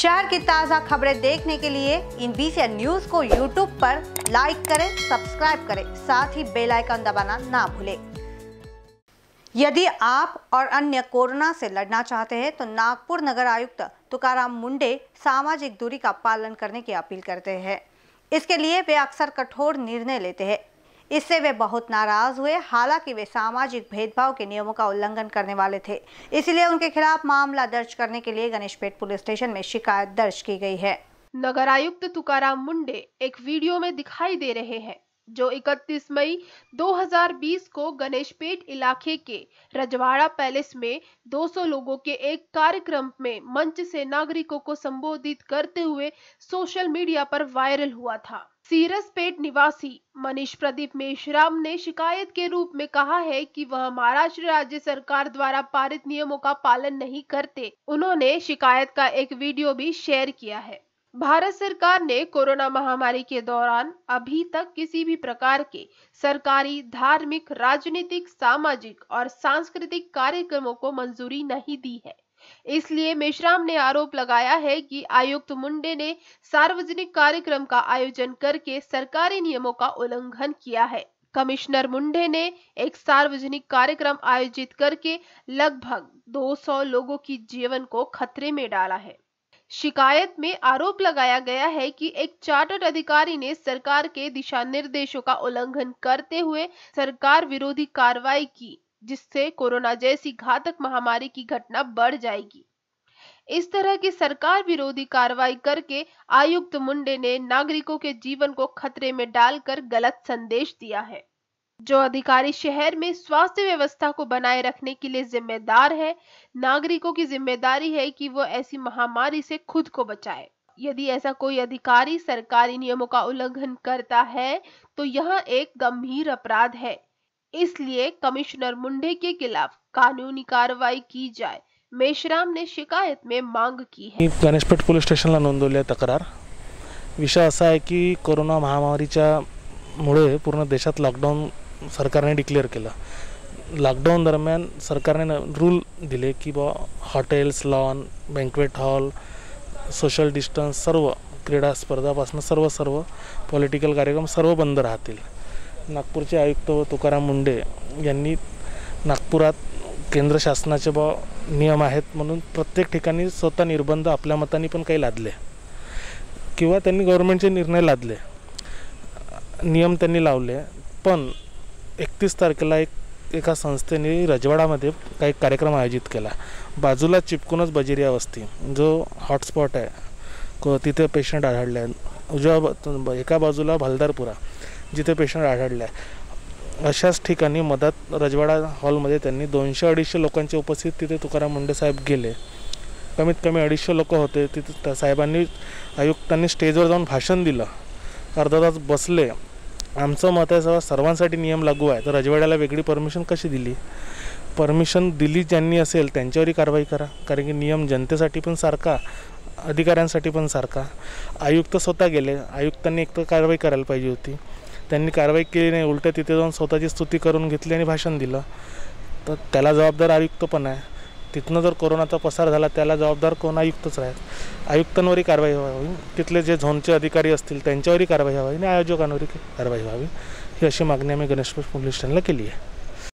शहर की ताज़ा खबरें देखने के लिए इन बीसी न्यूज को यूट्यूब पर लाइक करें सब्सक्राइब करें साथ ही बेल आइकन दबाना ना भूलें यदि आप और अन्य कोरोना से लड़ना चाहते हैं तो नागपुर नगर आयुक्त तुकाराम मुंडे सामाजिक दूरी का पालन करने की अपील करते हैं इसके लिए वे अक्सर कठोर निर्णय लेते हैं इससे वे बहुत नाराज हुए हालांकि वे सामाजिक भेदभाव के नियमों का उल्लंघन करने वाले थे इसलिए उनके खिलाफ मामला दर्ज करने के लिए गणेशपेट पुलिस स्टेशन में शिकायत दर्ज की गई है नगर आयुक्त तुकाराम मुंडे एक वीडियो में दिखाई दे रहे हैं जो 31 मई 2020 को गणेशपेट इलाके के रजवाड़ा पैलेस में 200 लोगों के एक कार्यक्रम में मंच से नागरिकों को संबोधित करते हुए सोशल मीडिया पर वायरल हुआ था सीरसपेट निवासी मनीष प्रदीप मेशराम ने शिकायत के रूप में कहा है कि वह महाराष्ट्र राज्य सरकार द्वारा पारित नियमों का पालन नहीं करते उन्होंने शिकायत का एक वीडियो भी शेयर किया है भारत सरकार ने कोरोना महामारी के दौरान अभी तक किसी भी प्रकार के सरकारी धार्मिक राजनीतिक सामाजिक और सांस्कृतिक कार्यक्रमों को मंजूरी नहीं दी है इसलिए मेश्राम ने आरोप लगाया है कि आयुक्त मुंडे ने सार्वजनिक कार्यक्रम का आयोजन करके सरकारी नियमों का उल्लंघन किया है कमिश्नर मुंडे ने एक सार्वजनिक कार्यक्रम आयोजित करके लगभग 200 लोगों की जीवन को खतरे में डाला है शिकायत में आरोप लगाया गया है कि एक चार्टर्ड अधिकारी ने सरकार के दिशा निर्देशों का उल्लंघन करते हुए सरकार विरोधी कार्रवाई की जिससे कोरोना जैसी घातक महामारी की घटना बढ़ जाएगी इस तरह की सरकार विरोधी कार्रवाई करके आयुक्त मुंडे ने नागरिकों के जीवन को खतरे में डालकर गलत संदेश दिया है जो अधिकारी शहर में स्वास्थ्य व्यवस्था को बनाए रखने के लिए जिम्मेदार है नागरिकों की जिम्मेदारी है कि वो ऐसी महामारी से खुद को बचाए यदि ऐसा कोई अधिकारी सरकारी नियमों का उल्लंघन करता है तो यह एक गंभीर अपराध है इसलिए कमिश्नर मुंडे के खिलाफ कानूनी कार्रवाई की जाए मेशराम ने शिकायत में मांग की है गणेशपेट पुलिस स्टेशन नोंदवली आहे तक्रार विषय असा है कि कोरोना महामारी पूर्ण देश लॉकडाउन सरकार ने सरकारने डिक्लेअर लॉकडाउन दरमियान सरकार ने रूल दिले कि hotels lawn banquet hall social distance सर्व क्रीडा स्पर्धापासन सर्व सर्व पॉलिटिकल कार्यक्रम सर्व बंद रहते हैं नागपूरचे आयुक्त तुकाराम मुंडे यांनी नागपुरात केंद्र शासनाचे ब नियम आहेत म्हणून प्रत्येक ठिकाणी स्वतः निर्बंध आपल्या मताने पण काही लादले किंवा त्यांनी गव्हर्नमेंटचे निर्णय लादले नियम त्यांनी लावले पण एकतीस तारखेला एक एका संस्थेने रजवाडामध्ये काही कार्यक्रम आयोजित केला बाजूला चिपकूनच बजेरिया वस्ती जो हॉटस्पॉट आहे को तिथे पेशंट आढळले उजव्या एका बाजूला भलदारपुरा जिथे पेशंट आढळले अशाच ठिकाणी मदत रजवाडा हॉलमध्ये त्यांनी दोनशे अडीचशे लोकांची उपस्थित तिथे तुकाराम मुंडे साहेब गेले कमीत कमी अडीचशे लोक होते तिथे साहेबांनी आयुक्तांनी स्टेजवर जाऊन भाषण दिलं अर्धा तास बसले आमचं मत आहे सर्वांसाठी नियम लागू आहे तर रजवाड्याला वेगळी परमिशन कशी दिली परमिशन दिली ज्यांनी असेल त्यांच्यावरही कारवाई करा कारण की नियम जनतेसाठी पण सारखा अधिकाऱ्यांसाठी पण सारखा आयुक्त स्वतः गेले आयुक्तांनी एक तर कारवाई करायला पाहिजे होती कार्रवाई के लिए नहीं उलटं तिथे जाऊन स्वतःची की स्तुति घेतली आणि भाषण दिल तो जवाबदार जबाबदार आयुक्त पण आहे तिथनं जर कोरोनाचा पसार जवाबदार को आयुक्त कोण आयुक्त ही कार्रवाई वावी तिथले जे के अधिकारी असतील ही कार्रवाई व्हावी आणि आयोजकांवरही कारवाई व्हावी ही अशी मागणी आम्ही गणेश पोलीस स्टेशनला केली